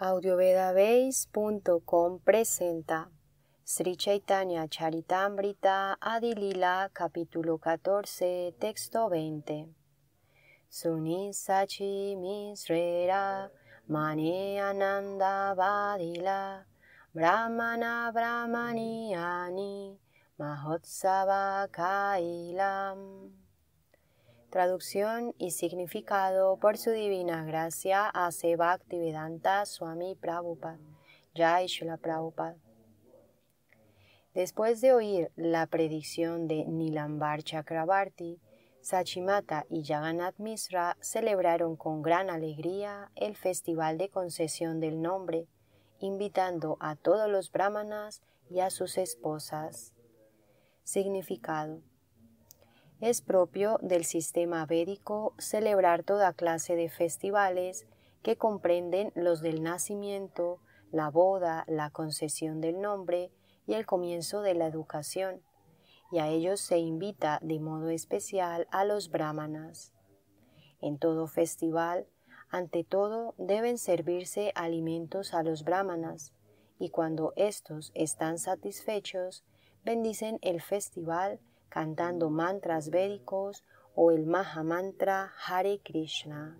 audiovedabase.com presenta Sri Chaitanya Charitamrita Adilila capítulo 14 texto 20 Suni Sachi Misrera Mane Ananda Vadila Brahmana Brahmaniani Mahotsava Kailam Traducción y significado por su divina gracia a Vedanta Swami Prabhupada, Jai Prabhupada. Después de oír la predicción de Nilambar Chakrabarti, Sachimata y Jagannath Misra celebraron con gran alegría el festival de concesión del nombre, invitando a todos los brahmanas y a sus esposas. Significado es propio del sistema védico celebrar toda clase de festivales que comprenden los del nacimiento, la boda, la concesión del nombre y el comienzo de la educación, y a ellos se invita de modo especial a los brahmanas. En todo festival, ante todo, deben servirse alimentos a los brahmanas, y cuando éstos están satisfechos, bendicen el festival cantando mantras védicos o el mantra Hare Krishna.